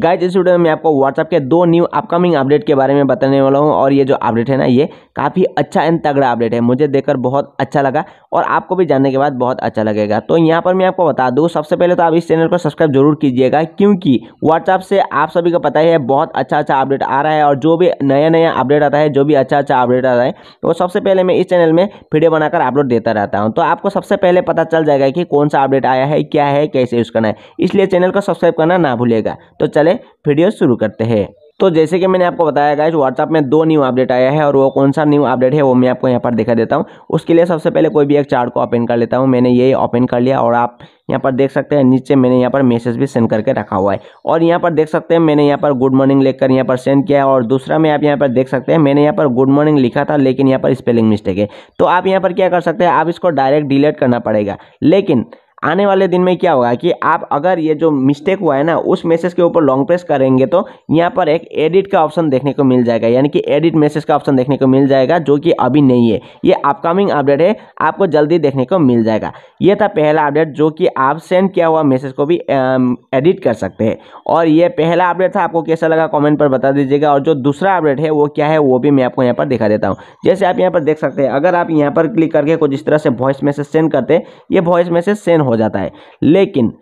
guys इस video में आपको व्हाट्सअप के दो न्यू अपकमिंग अपडेट के बारे में बताने वाला हूँ और ये जो अपडेट है ना ये काफ़ी अच्छा एंड तगड़ा अपडेट है मुझे देखकर बहुत अच्छा लगा और आपको भी जानने के बाद बहुत अच्छा लगेगा तो यहाँ पर मैं आपको बता दूँ सबसे पहले तो आप इस चैनल को सब्सक्राइब जरूर कीजिएगा क्योंकि व्हाट्सअप से आप सभी को पता ही है बहुत अच्छा अच्छा अपडेट आ रहा है और जो भी नया नया अपडेट आता है जो भी अच्छा अच्छा अपडेट आता है वो तो सबसे पहले मैं इस चैनल में वीडियो बनाकर अपलोड देता रहता हूँ तो आपको सबसे पहले पता चल जाएगा कि कौन सा अपडेट आया है क्या है कैसे यूज़ करना है इसलिए चैनल को सब्सक्राइब करना ना भूलेगा तो चले वाले वीडियो शुरू करते हैं तो जैसे कि मैंने आपको बताया गाइज व्हाट्सअप में दो न्यू अपडेट आया है और वो कौन सा न्यू अपडेट है वो मैं आपको यहाँ पर दिखा देता हूँ उसके लिए सबसे पहले कोई भी एक चार्ट को ओपन कर लेता हूँ मैंने ये ओपन कर लिया और आप यहाँ पर देख सकते हैं नीचे मैंने यहाँ पर मैसेज भी सेंड करके रखा हुआ है और यहाँ पर देख सकते हैं मैंने यहाँ पर गुड मॉर्निंग लिखकर यहाँ पर सेंड किया है और दूसरा में आप यहाँ पर देख सकते हैं मैंने यहाँ पर गुड मॉर्निंग लिखा था लेकिन यहाँ पर स्पेलिंग मिस्टेक है तो आप यहाँ पर क्या कर सकते हैं आप इसको डायरेक्ट डिलीट करना पड़ेगा लेकिन आने वाले दिन में क्या होगा कि आप अगर ये जो मिस्टेक हुआ है ना उस मैसेज के ऊपर लॉन्ग प्रेस करेंगे तो यहाँ पर एक एडिट का ऑप्शन देखने को मिल जाएगा यानी कि एडिट मैसेज का ऑप्शन देखने को मिल जाएगा जो कि अभी नहीं है ये अपकमिंग अपडेट है आपको जल्दी देखने को मिल जाएगा ये था पहला अपडेट जो कि आप सेंड किया हुआ मैसेज को भी एडिट कर सकते हैं और ये पहला अपडेट था आपको कैसा लगा कॉमेंट पर बता दीजिएगा और जो दूसरा अपडेट है वो क्या है वो भी मैं आपको यहाँ पर दिखा देता हूँ जैसे आप यहाँ पर देख सकते हैं अगर आप यहाँ पर क्लिक करके कुछ इस तरह से वॉइस मैसेज सेंड करते ये वॉइस मैसेज सेंड हो जाता है लेकिन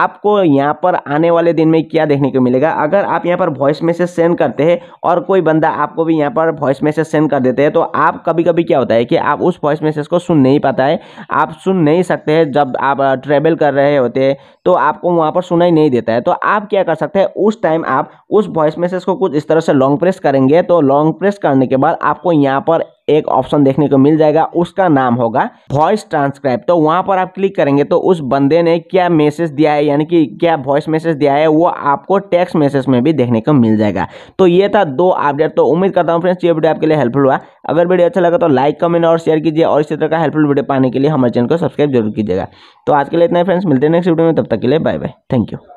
आपको यहाँ पर आने वाले दिन में क्या देखने को मिलेगा अगर आप यहाँ पर वॉइस मैसेज सेंड करते हैं और कोई बंदा आपको भी यहाँ पर वॉइस मैसेज सेंड कर देते हैं तो आप कभी कभी क्या होता है कि आप उस वॉइस मैसेज को सुन नहीं पाता है आप सुन नहीं सकते हैं जब आप ट्रेवल कर रहे होते हैं तो आपको वहाँ पर सुनाई नहीं देता है तो आप क्या कर सकते हैं उस टाइम आप उस वॉइस मैसेज को कुछ इस तरह से लॉन्ग प्रेस करेंगे तो लॉन्ग प्रेस करने के बाद आपको यहाँ पर एक ऑप्शन देखने को मिल जाएगा उसका नाम होगा वॉइस ट्रांसक्राइब तो वहां पर आप क्लिक करेंगे तो उस बंदे ने क्या मैसेज दिया है यानी कि क्या वॉइस मैसेज दिया है वो आपको टेक्स्ट मैसेज में भी देखने को मिल जाएगा तो ये था दो अपडेट तो उम्मीद करता हूँ फ्रेंड्स ये वीडियो आपके लिए हेल्पफुल हुआ अगर वीडियो अच्छा लगा तो लाइक कमेंट और शेयर कीजिए और इसी तरह का हेल्पफुल वीडियो पाने के लिए हमारे चैनल को सब्सक्राइब जरूर कीजिएगा तो आज के लिए इतना फ्रेंड्स मिलते हैं नेक्स्ट वीडियो में तब तक के लिए बाय बाय थैंक यू